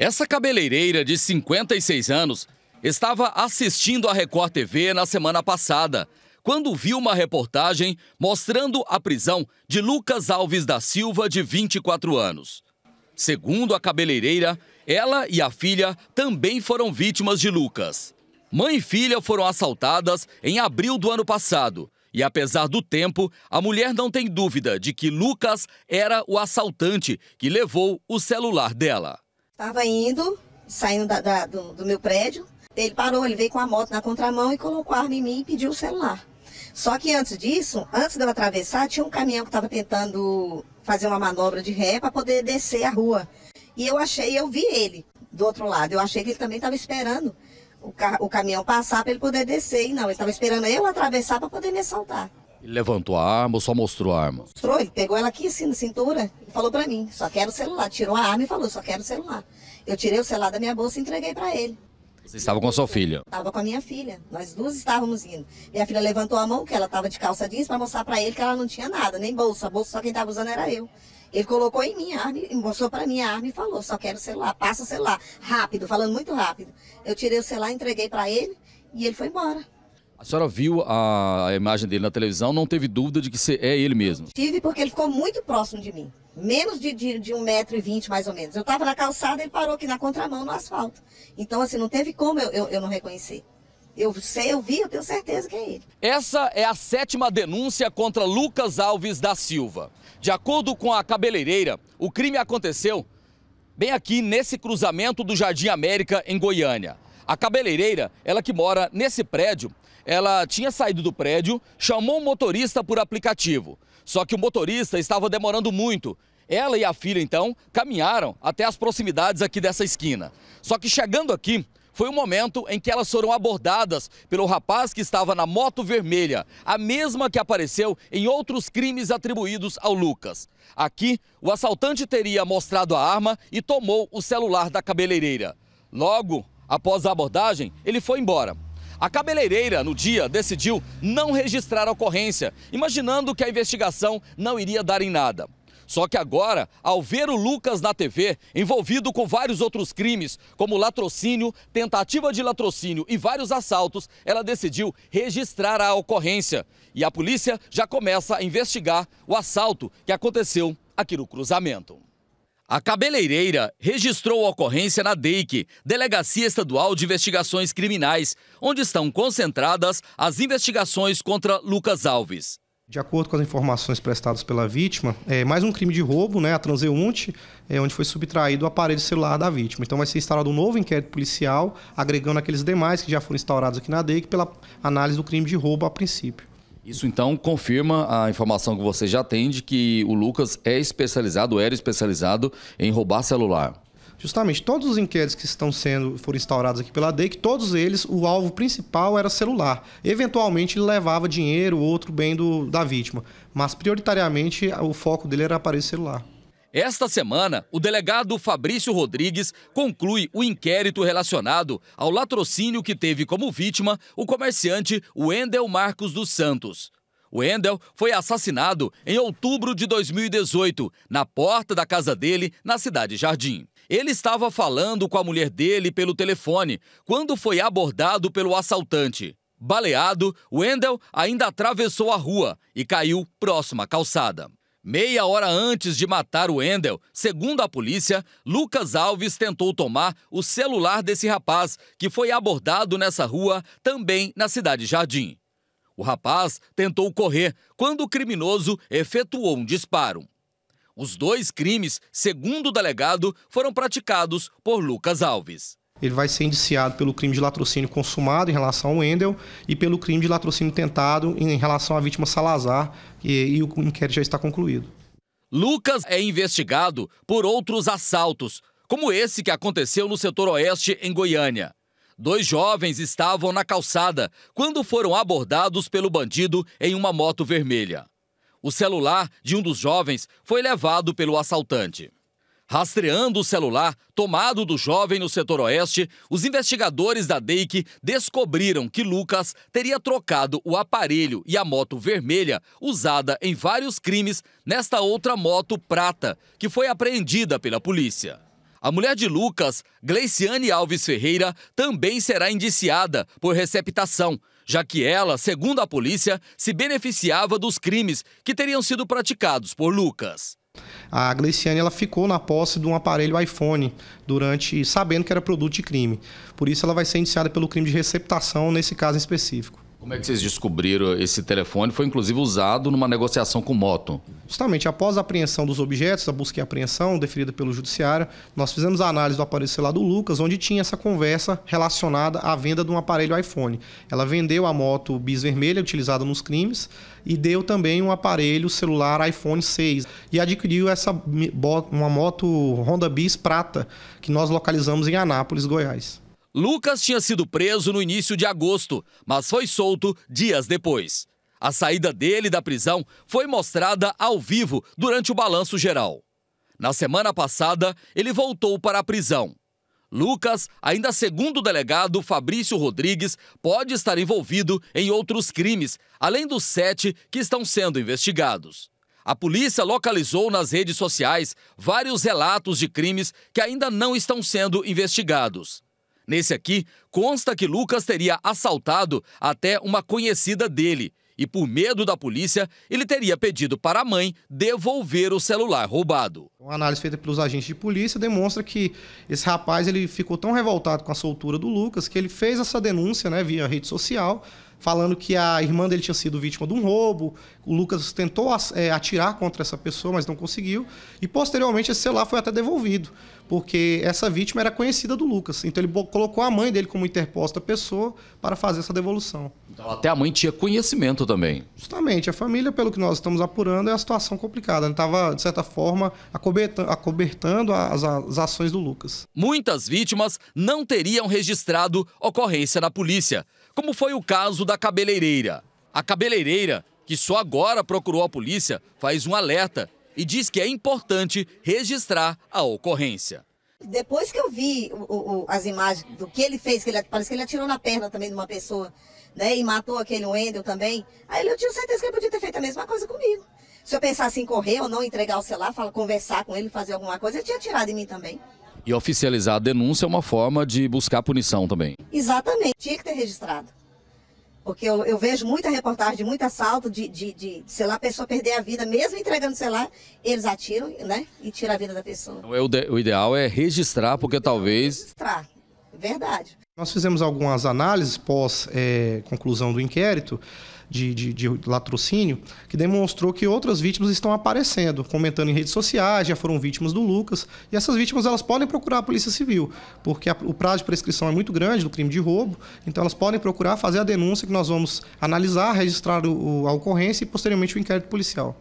Essa cabeleireira de 56 anos estava assistindo a Record TV na semana passada, quando viu uma reportagem mostrando a prisão de Lucas Alves da Silva, de 24 anos. Segundo a cabeleireira, ela e a filha também foram vítimas de Lucas. Mãe e filha foram assaltadas em abril do ano passado. E apesar do tempo, a mulher não tem dúvida de que Lucas era o assaltante que levou o celular dela. Estava indo, saindo da, da, do, do meu prédio. Ele parou, ele veio com a moto na contramão e colocou a arma em mim e pediu o celular. Só que antes disso, antes dela atravessar, tinha um caminhão que estava tentando fazer uma manobra de ré para poder descer a rua. E eu achei, eu vi ele do outro lado. Eu achei que ele também estava esperando o, ca o caminhão passar para ele poder descer. E não, ele estava esperando eu atravessar para poder me assaltar. Ele levantou a arma ou só mostrou a arma? Mostrou, ele pegou ela aqui assim na cintura e falou para mim, só quero o celular. Tirou a arma e falou, só quero o celular. Eu tirei o celular da minha bolsa e entreguei para ele. Você estava com a sua filha? Estava com a minha filha. Nós duas estávamos indo. Minha filha levantou a mão, que ela estava de calça jeans, para mostrar para ele que ela não tinha nada, nem bolsa. A bolsa só quem estava usando era eu. Ele colocou em mim a arma, mostrou para mim a arma e falou: só quero o celular, passa o celular. Rápido, falando muito rápido. Eu tirei o celular, entreguei para ele e ele foi embora. A senhora viu a imagem dele na televisão, não teve dúvida de que é ele mesmo? Tive porque ele ficou muito próximo de mim. Menos de, de, de 1,20m mais ou menos. Eu estava na calçada, ele parou aqui na contramão, no asfalto. Então, assim, não teve como eu, eu, eu não reconhecer. Eu sei, eu vi, eu tenho certeza que é ele. Essa é a sétima denúncia contra Lucas Alves da Silva. De acordo com a cabeleireira, o crime aconteceu bem aqui nesse cruzamento do Jardim América, em Goiânia. A cabeleireira, ela que mora nesse prédio, ela tinha saído do prédio, chamou o motorista por aplicativo. Só que o motorista estava demorando muito. Ela e a filha, então, caminharam até as proximidades aqui dessa esquina. Só que chegando aqui, foi o momento em que elas foram abordadas pelo rapaz que estava na moto vermelha, a mesma que apareceu em outros crimes atribuídos ao Lucas. Aqui, o assaltante teria mostrado a arma e tomou o celular da cabeleireira. Logo após a abordagem, ele foi embora. A cabeleireira, no dia, decidiu não registrar a ocorrência, imaginando que a investigação não iria dar em nada. Só que agora, ao ver o Lucas na TV, envolvido com vários outros crimes, como latrocínio, tentativa de latrocínio e vários assaltos, ela decidiu registrar a ocorrência. E a polícia já começa a investigar o assalto que aconteceu aqui no cruzamento. A cabeleireira registrou a ocorrência na DEIC, Delegacia Estadual de Investigações Criminais, onde estão concentradas as investigações contra Lucas Alves. De acordo com as informações prestadas pela vítima, é mais um crime de roubo, né, a transeunte, é, onde foi subtraído o aparelho celular da vítima. Então vai ser instaurado um novo inquérito policial, agregando aqueles demais que já foram instaurados aqui na DEIC pela análise do crime de roubo a princípio. Isso então confirma a informação que você já tem de que o Lucas é especializado, era especializado em roubar celular. Justamente, todos os inquéritos que estão sendo foram instaurados aqui pela DEIC, todos eles, o alvo principal era celular. Eventualmente ele levava dinheiro ou outro bem do, da vítima, mas prioritariamente o foco dele era aparelho celular. Esta semana, o delegado Fabrício Rodrigues conclui o inquérito relacionado ao latrocínio que teve como vítima o comerciante Wendel Marcos dos Santos. Wendel foi assassinado em outubro de 2018, na porta da casa dele, na cidade Jardim. Ele estava falando com a mulher dele pelo telefone quando foi abordado pelo assaltante. Baleado, Wendel ainda atravessou a rua e caiu próximo à calçada. Meia hora antes de matar o Endel, segundo a polícia, Lucas Alves tentou tomar o celular desse rapaz, que foi abordado nessa rua, também na cidade Jardim. O rapaz tentou correr quando o criminoso efetuou um disparo. Os dois crimes, segundo o delegado, foram praticados por Lucas Alves ele vai ser indiciado pelo crime de latrocínio consumado em relação ao Wendel e pelo crime de latrocínio tentado em relação à vítima Salazar, e, e o inquérito já está concluído. Lucas é investigado por outros assaltos, como esse que aconteceu no setor oeste em Goiânia. Dois jovens estavam na calçada quando foram abordados pelo bandido em uma moto vermelha. O celular de um dos jovens foi levado pelo assaltante. Rastreando o celular tomado do jovem no setor oeste, os investigadores da DEIC descobriram que Lucas teria trocado o aparelho e a moto vermelha usada em vários crimes nesta outra moto prata, que foi apreendida pela polícia. A mulher de Lucas, Gleiciane Alves Ferreira, também será indiciada por receptação, já que ela, segundo a polícia, se beneficiava dos crimes que teriam sido praticados por Lucas. A Gleiciane ela ficou na posse de um aparelho iPhone durante sabendo que era produto de crime. Por isso ela vai ser indiciada pelo crime de receptação nesse caso específico. Como é que vocês descobriram esse telefone? Foi inclusive usado numa negociação com moto. Justamente, após a apreensão dos objetos, a busca e apreensão deferida pelo judiciário, nós fizemos a análise do aparelho celular do Lucas, onde tinha essa conversa relacionada à venda de um aparelho iPhone. Ela vendeu a moto bis vermelha utilizada nos crimes e deu também um aparelho celular iPhone 6 e adquiriu essa uma moto Honda Bis prata que nós localizamos em Anápolis, Goiás. Lucas tinha sido preso no início de agosto, mas foi solto dias depois. A saída dele da prisão foi mostrada ao vivo durante o balanço geral. Na semana passada, ele voltou para a prisão. Lucas, ainda segundo o delegado Fabrício Rodrigues, pode estar envolvido em outros crimes, além dos sete que estão sendo investigados. A polícia localizou nas redes sociais vários relatos de crimes que ainda não estão sendo investigados. Nesse aqui, consta que Lucas teria assaltado até uma conhecida dele e, por medo da polícia, ele teria pedido para a mãe devolver o celular roubado. Uma análise feita pelos agentes de polícia demonstra que esse rapaz ele ficou tão revoltado com a soltura do Lucas que ele fez essa denúncia né, via rede social, falando que a irmã dele tinha sido vítima de um roubo. O Lucas tentou é, atirar contra essa pessoa, mas não conseguiu. E posteriormente esse celular foi até devolvido porque essa vítima era conhecida do Lucas. Então ele colocou a mãe dele como interposta pessoa para fazer essa devolução. Então até a mãe tinha conhecimento também. Justamente. A família, pelo que nós estamos apurando, é a situação complicada. Ele estava, de certa forma, acobertando as, as ações do Lucas. Muitas vítimas não teriam registrado ocorrência na polícia, como foi o caso da cabeleireira. A cabeleireira, que só agora procurou a polícia, faz um alerta e diz que é importante registrar a ocorrência. Depois que eu vi o, o, as imagens do que ele fez, que ele, parece que ele atirou na perna também de uma pessoa, né? E matou aquele Wendel também. Aí eu tinha certeza que ele podia ter feito a mesma coisa comigo. Se eu pensasse em correr ou não entregar o celular, falar, conversar com ele, fazer alguma coisa, ele tinha tirado em mim também. E oficializar a denúncia é uma forma de buscar punição também. Exatamente, tinha que ter registrado. Porque eu, eu, vejo muita reportagem, muito assalto de, de, de, sei lá, a pessoa perder a vida, mesmo entregando o celular, eles atiram, né? E tiram a vida da pessoa. Então, é o, o ideal é registrar, porque talvez. Registrar, verdade. Nós fizemos algumas análises pós é, conclusão do inquérito de, de, de, latrocínio, que demonstrou que outras vítimas estão aparecendo, comentando em redes sociais, já foram vítimas do Lucas, e essas vítimas elas podem procurar a Polícia Civil, porque a, o prazo de prescrição é muito grande do crime de roubo, então elas podem procurar fazer a denúncia que nós vamos analisar, registrar o, a ocorrência e posteriormente o inquérito policial.